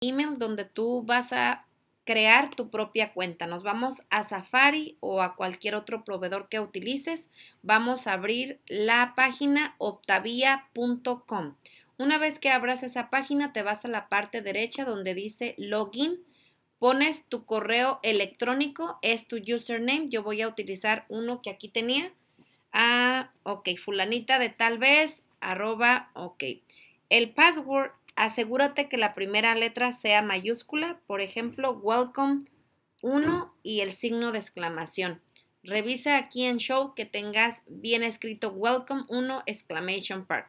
email donde tú vas a crear tu propia cuenta. Nos vamos a Safari o a cualquier otro proveedor que utilices. Vamos a abrir la página optavia.com. Una vez que abras esa página, te vas a la parte derecha donde dice login. Pones tu correo electrónico, es tu username. Yo voy a utilizar uno que aquí tenía. Ah, ok, fulanita de tal vez, arroba, ok. El password Asegúrate que la primera letra sea mayúscula, por ejemplo, welcome 1 y el signo de exclamación. Revisa aquí en show que tengas bien escrito welcome 1 exclamation part.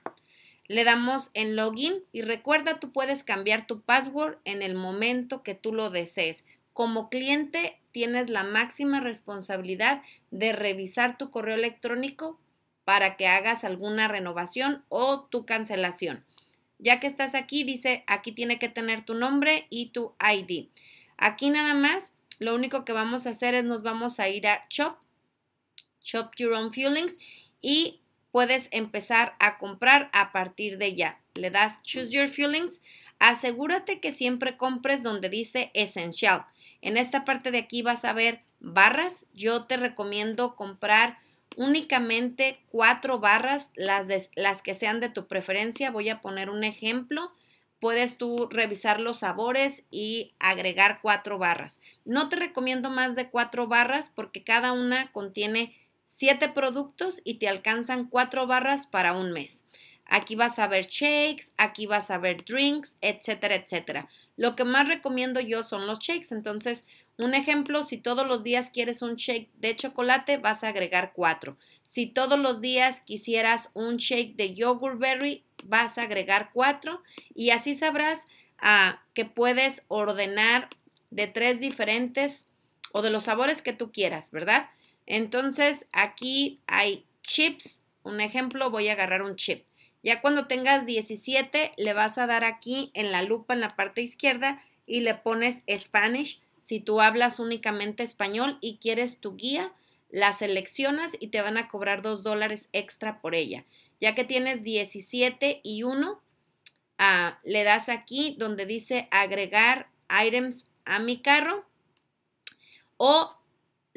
Le damos en login y recuerda tú puedes cambiar tu password en el momento que tú lo desees. Como cliente tienes la máxima responsabilidad de revisar tu correo electrónico para que hagas alguna renovación o tu cancelación. Ya que estás aquí, dice, aquí tiene que tener tu nombre y tu ID. Aquí nada más, lo único que vamos a hacer es nos vamos a ir a Shop, Shop Your Own Feelings y puedes empezar a comprar a partir de ya. Le das Choose Your Feelings. Asegúrate que siempre compres donde dice Essential. En esta parte de aquí vas a ver barras. Yo te recomiendo comprar únicamente cuatro barras, las, las que sean de tu preferencia. Voy a poner un ejemplo. Puedes tú revisar los sabores y agregar cuatro barras. No te recomiendo más de cuatro barras porque cada una contiene siete productos y te alcanzan cuatro barras para un mes. Aquí vas a ver shakes, aquí vas a ver drinks, etcétera, etcétera. Lo que más recomiendo yo son los shakes. Entonces, un ejemplo, si todos los días quieres un shake de chocolate, vas a agregar cuatro. Si todos los días quisieras un shake de yogurt berry, vas a agregar cuatro. Y así sabrás ah, que puedes ordenar de tres diferentes o de los sabores que tú quieras, ¿verdad? Entonces, aquí hay chips. Un ejemplo, voy a agarrar un chip. Ya cuando tengas 17, le vas a dar aquí en la lupa en la parte izquierda y le pones Spanish. Si tú hablas únicamente español y quieres tu guía, la seleccionas y te van a cobrar 2 dólares extra por ella. Ya que tienes 17 y 1, ah, le das aquí donde dice agregar items a mi carro o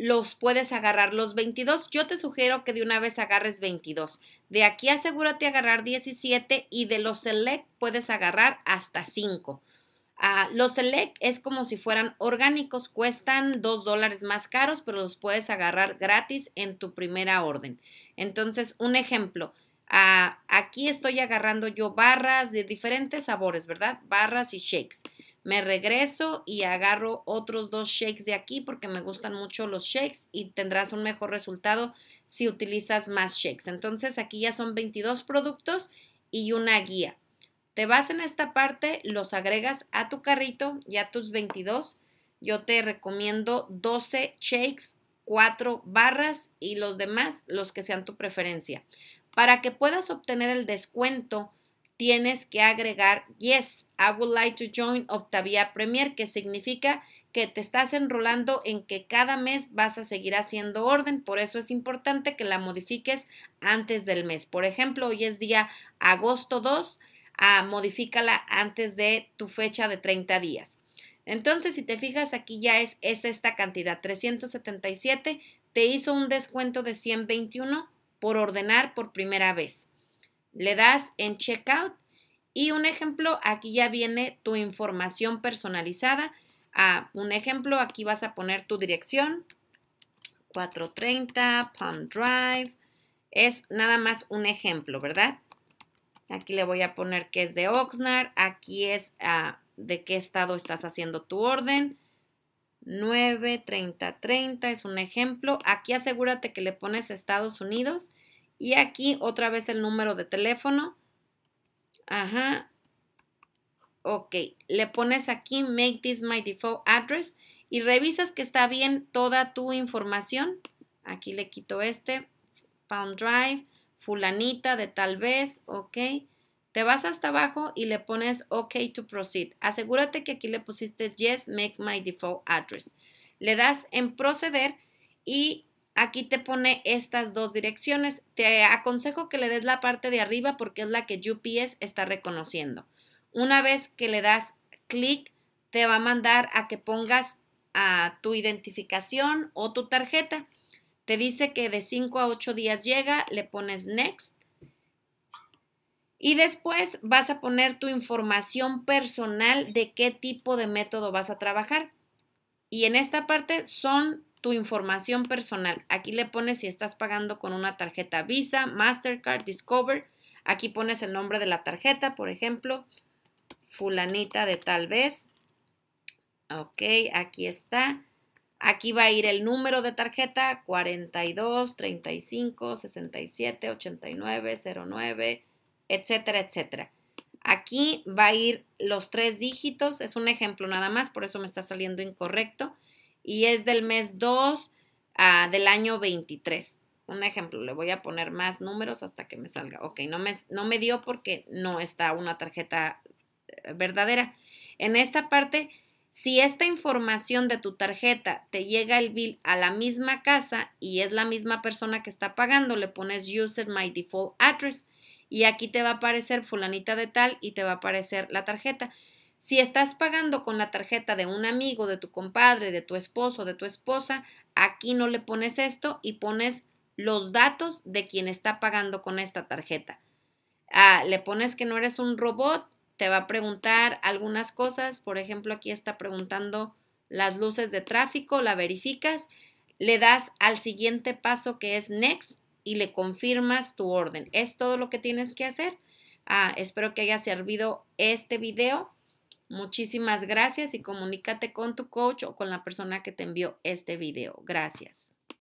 los puedes agarrar. Los 22, yo te sugiero que de una vez agarres 22. De aquí asegúrate agarrar 17 y de los select puedes agarrar hasta 5. Ah, los select es como si fueran orgánicos, cuestan 2 dólares más caros, pero los puedes agarrar gratis en tu primera orden. Entonces, un ejemplo, ah, aquí estoy agarrando yo barras de diferentes sabores, ¿verdad? Barras y shakes me regreso y agarro otros dos shakes de aquí porque me gustan mucho los shakes y tendrás un mejor resultado si utilizas más shakes. Entonces aquí ya son 22 productos y una guía. Te vas en esta parte, los agregas a tu carrito, y a tus 22. Yo te recomiendo 12 shakes, 4 barras y los demás, los que sean tu preferencia. Para que puedas obtener el descuento, tienes que agregar yes, I would like to join Octavia Premier, que significa que te estás enrolando en que cada mes vas a seguir haciendo orden, por eso es importante que la modifiques antes del mes. Por ejemplo, hoy es día agosto 2, ah, modifícala antes de tu fecha de 30 días. Entonces, si te fijas, aquí ya es, es esta cantidad, 377, te hizo un descuento de 121 por ordenar por primera vez. Le das en checkout y un ejemplo, aquí ya viene tu información personalizada. a ah, un ejemplo, aquí vas a poner tu dirección, 430 Palm Drive. Es nada más un ejemplo, ¿verdad? Aquí le voy a poner que es de Oxnard. Aquí es ah, de qué estado estás haciendo tu orden. 930.30 es un ejemplo. Aquí asegúrate que le pones Estados Unidos y aquí otra vez el número de teléfono. Ajá. Ok, le pones aquí make this my default address y revisas que está bien toda tu información. Aquí le quito este, Found Drive, fulanita de tal vez, ok. Te vas hasta abajo y le pones OK to proceed. Asegúrate que aquí le pusiste Yes, make my default address. Le das en proceder y Aquí te pone estas dos direcciones. Te aconsejo que le des la parte de arriba porque es la que UPS está reconociendo. Una vez que le das clic, te va a mandar a que pongas a tu identificación o tu tarjeta. Te dice que de 5 a 8 días llega, le pones next. Y después vas a poner tu información personal de qué tipo de método vas a trabajar. Y en esta parte son tu información personal. Aquí le pones si estás pagando con una tarjeta Visa, Mastercard, Discover. Aquí pones el nombre de la tarjeta, por ejemplo, fulanita de tal vez. Ok, aquí está. Aquí va a ir el número de tarjeta 42, 35, 67, 89, 09, etcétera, etcétera. Aquí va a ir los tres dígitos. Es un ejemplo nada más, por eso me está saliendo incorrecto y es del mes 2 ah, del año 23. Un ejemplo, le voy a poner más números hasta que me salga. Ok, no me, no me dio porque no está una tarjeta eh, verdadera. En esta parte, si esta información de tu tarjeta te llega el bill a la misma casa y es la misma persona que está pagando, le pones user my default address y aquí te va a aparecer fulanita de tal y te va a aparecer la tarjeta. Si estás pagando con la tarjeta de un amigo, de tu compadre, de tu esposo, de tu esposa, aquí no le pones esto y pones los datos de quien está pagando con esta tarjeta. Ah, le pones que no eres un robot, te va a preguntar algunas cosas, por ejemplo, aquí está preguntando las luces de tráfico, la verificas, le das al siguiente paso que es next y le confirmas tu orden. Es todo lo que tienes que hacer. Ah, espero que haya servido este video. Muchísimas gracias y comunícate con tu coach o con la persona que te envió este video. Gracias.